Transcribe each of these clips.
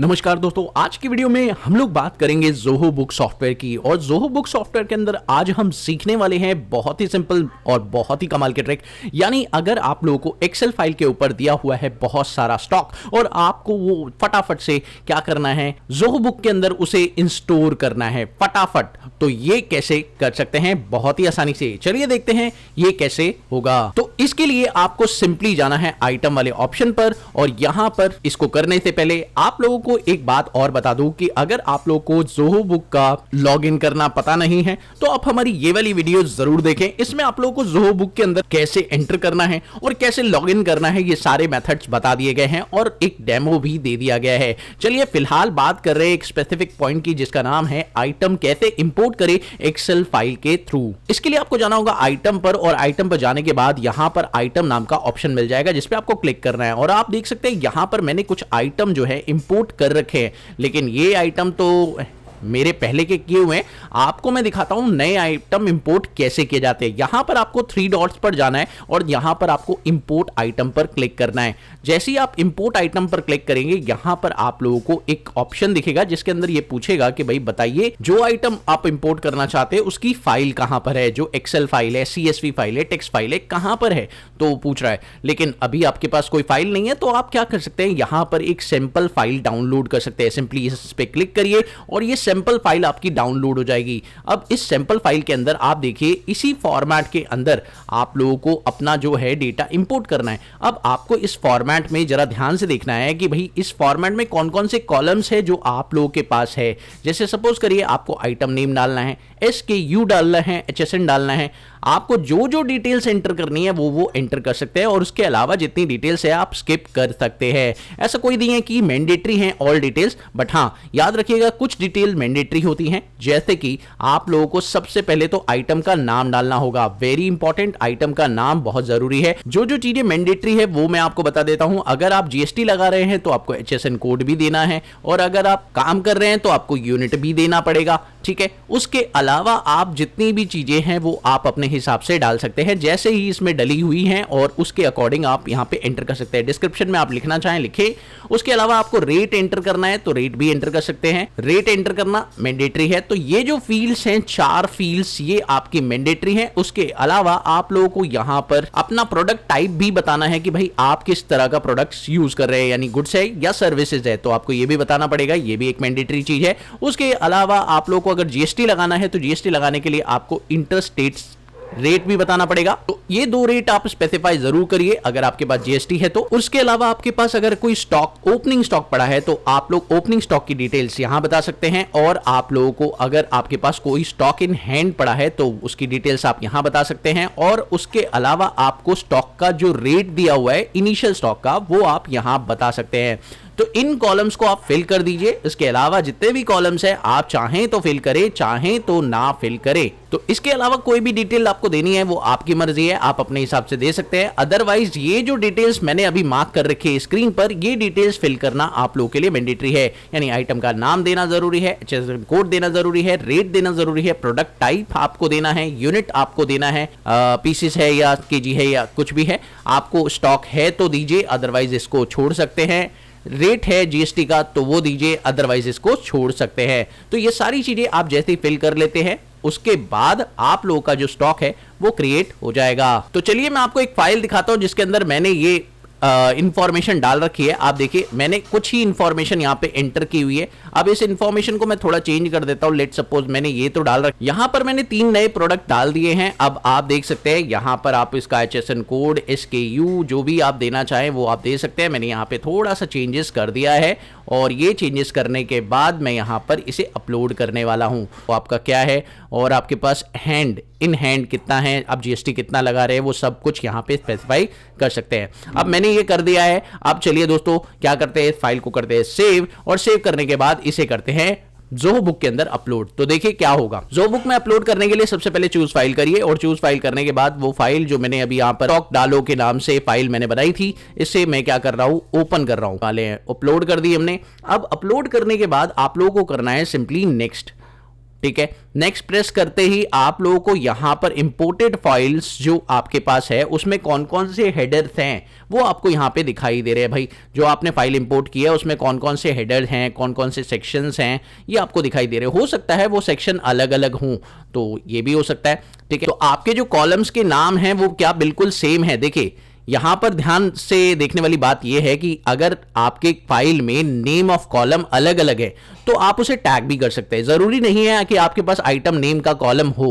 नमस्कार दोस्तों आज की वीडियो में हम लोग बात करेंगे जोहो बुक सॉफ्टवेयर की और जोहो बुक सॉफ्टवेयर के अंदर आज हम सीखने वाले हैं बहुत ही सिंपल और बहुत ही कमाल के ट्रिक यानी अगर आप लोगों को एक्सेल फाइल के ऊपर दिया हुआ है बहुत सारा स्टॉक और आपको वो फटाफट से क्या करना है जोहो बुक के अंदर उसे इंस्टोर करना है फटाफट तो ये कैसे कर सकते हैं बहुत ही आसानी से चलिए देखते हैं ये कैसे होगा तो इसके लिए आपको सिंपली जाना है आइटम वाले ऑप्शन पर और यहां पर इसको करने से पहले आप लोगों को एक बात और बता दूं कि अगर आप लोग को जोहो बुक का लॉगिन करना पता नहीं है तो आप हमारी ये वाली वीडियो जरूर देखें इसमें आप लोग को जोहो बुक के अंदर कैसे एंटर करना है और कैसे लॉगिन करना है ये सारे मेथड्स बता दिए गए हैं और एक डेमो भी दे दिया गया है चलिए फिलहाल बात कर रहे हैं एक स्पेसिफिक पॉइंट की जिसका नाम है आइटम कैसे इंपोर्ट करें एक्सेल फाइल के थ्रू इसके लिए आपको जाना होगा आइटम पर और आइटम पर जाने के बाद यहां पर आइटम नाम का ऑप्शन मिल जाएगा जिसपे आपको क्लिक करना है और आप देख सकते हैं यहां पर मैंने कुछ आइटम जो है इंपोर्ट कर रखे हैं लेकिन ये आइटम तो मेरे पहले के किए हुए आपको मैं दिखाता हूं नए आइटम इंपोर्ट कैसे किए जाते हैं यहां पर आपको थ्री डॉट्स पर जाना है और यहां पर आपको इंपोर्ट आइटम पर क्लिक करना है जैसे ही आप इंपोर्ट आइटम पर क्लिक करेंगे यहां पर आप लोगों को एक ऑप्शन दिखेगा जिसके अंदर ये पूछेगा कि भाई बताइए जो आइटम आप इंपोर्ट करना चाहते हैं उसकी फाइल कहां पर है जो एक्सेल फाइल है सीएसवी फाइल है टेक्स फाइल है कहां पर है तो पूछ रहा है लेकिन अभी आपके पास कोई फाइल नहीं है तो आप क्या कर सकते हैं यहां पर एक सिंपल फाइल डाउनलोड कर सकते हैं सिंपली इस पर क्लिक करिए और ये सैंपल फाइल आपकी डाउनलोड हो जाएगी अब इस सैंपल फाइल के अंदर आप देखिए इसी फॉर्मेट के अंदर आप लोगों को अपना जो है डेटा इंपोर्ट करना है अब आपको इस फॉर्मेट में जरा ध्यान से देखना है कि भाई इस फॉर्मेट में कौन कौन से कॉलम्स है जो आप लोगों के पास है जैसे सपोज करिए आपको आइटम नेम डालना है एस के यू डालना है एच एस एन डालना है आपको जो जो डिटेल्स एंटर करनी है वो वो एंटर कर सकते हैं और उसके अलावा जितनी डिटेल्स है आप स्किप कर सकते हैं ऐसा कोई नहीं है कि मैंडेटरी है ऑल डिटेल्स बट हाँ याद रखिएगा कुछ डिटेल मैंडेटरी होती हैं जैसे कि आप लोगों को सबसे पहले तो आइटम का नाम डालना होगा वेरी इंपॉर्टेंट आइटम का नाम बहुत जरूरी है जो जो चीजें मैंडेटरी है वो मैं आपको बता देता हूं अगर आप जीएसटी लगा रहे हैं तो आपको एच कोड भी देना है और अगर आप काम कर रहे हैं तो आपको यूनिट भी देना पड़ेगा ठीक है उसके अलावा आप जितनी भी चीज़ें हैं वो आप अपने हिसाब से डाल सकते हैं जैसे ही इसमें डली हुई हैं और उसके अकॉर्डिंग आप यहां पे एंटर कर सकते हैं डिस्क्रिप्शन में आप लिखना चाहें लिखे उसके अलावा आपको रेट एंटर करना है तो रेट भी एंटर कर सकते हैं रेट एंटर करना मैंडेटरी है तो ये जो फील्ड्स हैं चार फील्ड्स ये आपकी मैंडेटरी है उसके अलावा आप लोगों को यहाँ पर अपना प्रोडक्ट टाइप भी बताना है कि भाई आप किस तरह का प्रोडक्ट यूज कर रहे हैं यानी गुड्स है या सर्विसेज है तो आपको ये भी बताना पड़ेगा ये भी एक मैंडेटरी चीज है उसके अलावा आप लोगों को अगर जीएसटी लगाना है तो जीएसटी लगाने के लिए आपको इंटर स्टेट रेट भी बताना पड़ेगा तो ये दो रेट आप स्पेसिफाई जरूर करिए अगर आपके पास जीएसटी है तो उसके अलावा आपके पास अगर कोई स्टॉक ओपनिंग स्टॉक पड़ा है तो आप लोग ओपनिंग स्टॉक की डिटेल्स यहाँ बता सकते हैं और आप लोगों को अगर आपके पास कोई स्टॉक इन हैंड पड़ा है तो उसकी डिटेल्स आप यहाँ बता सकते हैं और उसके अलावा आपको स्टॉक का जो रेट दिया हुआ है इनिशियल स्टॉक का वो आप यहाँ बता सकते हैं तो इन कॉलम्स को आप फिल कर दीजिए इसके अलावा जितने भी कॉलम्स हैं आप चाहें तो फिल करें चाहें तो ना फिल करें तो इसके अलावा कोई भी डिटेल आपको देनी है वो आपकी मर्जी है आप अपने हिसाब से दे सकते हैं अदरवाइज ये जो डिटेल्स मैंने अभी मार्क कर रखी है स्क्रीन पर ये डिटेल्स फिल करना आप लोगों के लिए मैंडेटरी है यानी आइटम का नाम देना जरूरी है कोड देना जरूरी है रेट देना जरूरी है प्रोडक्ट टाइप आपको देना है यूनिट आपको देना है पीसेस है या के है या कुछ भी है आपको स्टॉक है तो दीजिए अदरवाइज इसको छोड़ सकते हैं रेट है जीएसटी का तो वो दीजिए अदरवाइज इसको छोड़ सकते हैं तो ये सारी चीजें आप जैसे ही फिल कर लेते हैं उसके बाद आप लोगों का जो स्टॉक है वो क्रिएट हो जाएगा तो चलिए मैं आपको एक फाइल दिखाता हूं जिसके अंदर मैंने ये इन्फॉर्मेशन डाल रखी है आप देखिए मैंने कुछ ही इन्फॉर्मेशन यहाँ पे एंटर की हुई है अब इस इन्फॉर्मेशन को मैं थोड़ा चेंज कर देता हूँ लेट सपोज मैंने ये तो डाल रखा यहाँ पर मैंने तीन नए प्रोडक्ट डाल दिए हैं अब आप देख सकते हैं यहाँ पर आप इसका H S N code S K U जो भी आप देना चाहें वो आप दे सकते हैं मैंने यहाँ पे थोड़ा सा चेंजेस कर दिया है और ये चेंजेस करने के बाद मैं यहाँ पर इसे अपलोड करने वाला हूँ तो आपका क्या है और आपके पास हैंड इन हैंड कितना है आप जीएसटी कितना लगा रहे हैं वो सब कुछ यहाँ पे स्पेसिफाई कर सकते हैं अब मैंने ये कर दिया है अब चलिए दोस्तों क्या करते हैं फाइल को करते हैं सेव और सेव करने के बाद इसे करते हैं जो बुक के अंदर अपलोड तो देखिए क्या होगा जो बुक में अपलोड करने के लिए सबसे पहले चूज फाइल करिए और चूज फाइल करने के बाद वो फाइल जो मैंने अभी यहाँ पर टॉक डालो के नाम से फाइल मैंने बनाई थी इससे मैं क्या कर रहा हूँ ओपन कर रहा हूँ अपलोड कर दी हमने अब अपलोड करने के बाद आप लोगों को करना है सिंपली नेक्स्ट ठीक है नेक्स्ट प्रेस करते ही आप लोगों को यहां पर इंपोर्टेड फाइल्स जो आपके पास है उसमें कौन कौन से हेडर्स हैं वो आपको यहां पे दिखाई दे रहे हैं भाई जो आपने फाइल इंपोर्ट किया है उसमें कौन कौन से हेडर हैं कौन कौन से सेक्शंस हैं ये आपको दिखाई दे रहे हो सकता है वो सेक्शन अलग अलग हों तो ये भी हो सकता है ठीक है तो आपके जो कॉलम्स के नाम हैं वो क्या बिल्कुल सेम है देखिए यहां पर ध्यान से देखने वाली बात यह है कि अगर आपके फाइल में नेम ऑफ कॉलम अलग अलग है तो आप उसे टैग भी कर सकते हैं जरूरी नहीं है कि आपके पास आइटम नेम का कॉलम हो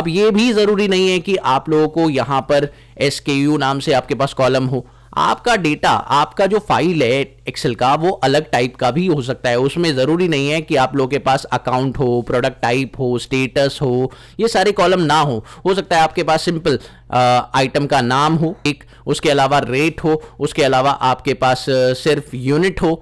अब यह भी जरूरी नहीं है कि आप लोगों को यहां पर एस नाम से आपके पास कॉलम हो आपका डेटा आपका जो फाइल है एक्सेल का वो अलग टाइप का भी हो सकता है उसमें ज़रूरी नहीं है कि आप लोगों के पास अकाउंट हो प्रोडक्ट टाइप हो स्टेटस हो ये सारे कॉलम ना हो हो सकता है आपके पास सिंपल आइटम का नाम हो एक उसके अलावा रेट हो उसके अलावा आपके पास सिर्फ यूनिट हो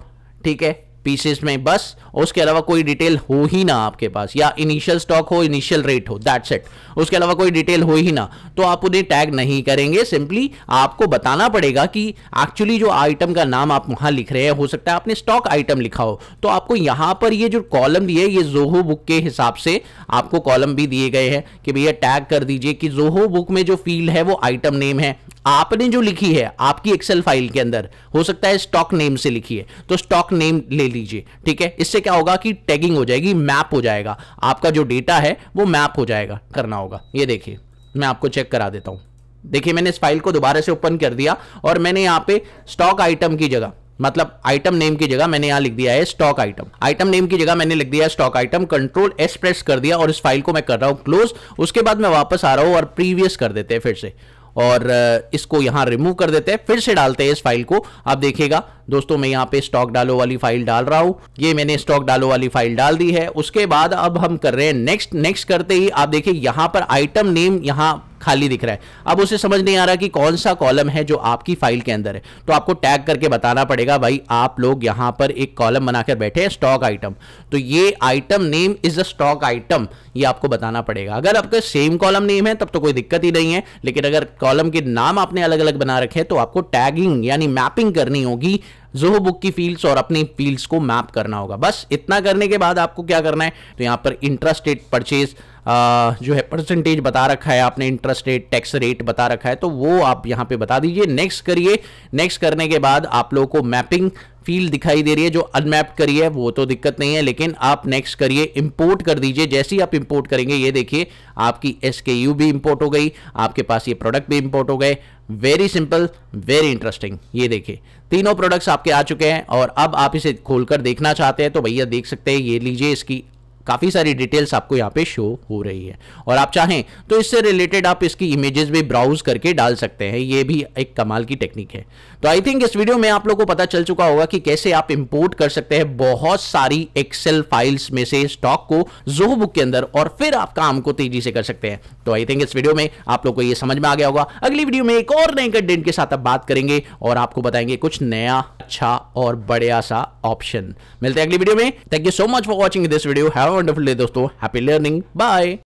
ठीक है पीसेस में बस उसके अलावा कोई डिटेल हो ही ना आपके पास या इनिशियल स्टॉक हो इनिशियल रेट हो दैट्स इट उसके अलावा कोई डिटेल हो ही ना तो आप उन्हें टैग नहीं करेंगे सिंपली आपको बताना पड़ेगा कि एक्चुअली जो आइटम का नाम आप वहां लिख रहे हैं हो सकता है आपने स्टॉक आइटम लिखा हो तो आपको यहां पर ये जो कॉलम दिए ये जोहो बुक के हिसाब से आपको कॉलम भी दिए गए हैं कि भैया टैग कर दीजिए कि जोहो बुक में जो फील्ड है वो आइटम नेम है आपने जो लिखी है आपकी एक्सेल फाइल के अंदर हो सकता है स्टॉक नेम से लिखी है तो स्टॉक नेम ले लीजिए ठीक है इससे क्या होगा कि टैगिंग हो जाएगी मैप हो जाएगा आपका जो डेटा है वो मैप हो जाएगा करना होगा ये देखिए मैं आपको चेक करा देता हूं देखिए मैंने इस फाइल को दोबारा से ओपन कर दिया और मैंने यहाँ पे स्टॉक आइटम की जगह मतलब आइटम नेम की जगह मैंने यहां लिख दिया है स्टॉक आइटम आइटम नेम की जगह मैंने लिख दिया stock item control S press कर दिया और इस फाइल को मैं कर रहा हूं क्लोज उसके बाद मैं वापस आ रहा हूं और प्रीवियस कर देते हैं फिर से और इसको यहाँ रिमूव कर देते हैं फिर से डालते हैं इस फाइल को आप देखिएगा दोस्तों मैं यहाँ पे स्टॉक डालो वाली फाइल डाल रहा हूं ये मैंने स्टॉक डालो वाली फाइल डाल दी है उसके बाद अब हम कर रहे हैं नेक्स्ट नेक्स्ट करते ही आप देखिए यहाँ पर आइटम नेम यहाँ खाली दिख रहा है अब उसे समझ नहीं आ रहा कि कौन सा कॉलम है जो आपकी फाइल के अंदर है तो आपको टैग करके बताना पड़ेगा भाई आप लोग यहां पर एक कॉलम बनाकर बैठे हैं स्टॉक आइटम तो ये item name is a stock item ये आपको बताना पड़ेगा अगर आपका सेम कॉलम नेम है तब तो कोई दिक्कत ही नहीं है लेकिन अगर कॉलम के नाम आपने अलग अलग बना रखे हैं तो आपको टैगिंग यानी मैपिंग करनी होगी जोहो बुक की फील्ड्स और अपनी फील्ड्स को मैप करना होगा बस इतना करने के बाद आपको क्या करना है तो यहाँ पर इंटरेस्ट रेट परचेज जो है परसेंटेज बता रखा है आपने इंटरेस्ट रेट टैक्स रेट बता रखा है तो वो आप यहाँ पे बता दीजिए नेक्स्ट करिए नेक्स्ट करने के बाद आप लोगों को मैपिंग फील्ड दिखाई दे रही है जो अनमैप करी है वो तो दिक्कत नहीं है लेकिन आप नेक्स्ट करिए इंपोर्ट कर दीजिए जैसे ही आप इंपोर्ट करेंगे ये देखिए आपकी एस भी इंपोर्ट हो गई आपके पास ये प्रोडक्ट भी इंपोर्ट हो गए वेरी सिंपल वेरी इंटरेस्टिंग ये देखिए तीनों प्रोडक्ट्स आपके आ चुके हैं और अब आप इसे खोलकर देखना चाहते हैं तो भैया देख सकते हैं ये लीजिए इसकी काफ़ी सारी डिटेल्स आपको यहाँ पे शो हो रही है और आप चाहें तो इससे रिलेटेड आप इसकी इमेजेस भी ब्राउज करके डाल सकते हैं ये भी एक कमाल की टेक्निक है तो आई थिंक इस वीडियो में आप लोगों को पता चल चुका होगा कि कैसे आप इंपोर्ट कर सकते हैं बहुत सारी एक्सेल फाइल्स में से स्टॉक को जो बुक के अंदर और फिर आप काम को तेजी से कर सकते हैं तो आई थिंक इस वीडियो में आप लोग को ये समझ में आ गया होगा अगली वीडियो में एक और नए कंटेंट के साथ आप बात करेंगे और आपको बताएंगे कुछ नया अच्छा और बढ़िया सा ऑप्शन मिलते हैं अगली वीडियो में thank you so much for watching this video have wonderful day दोस्तों हैप्पी लर्निंग बाय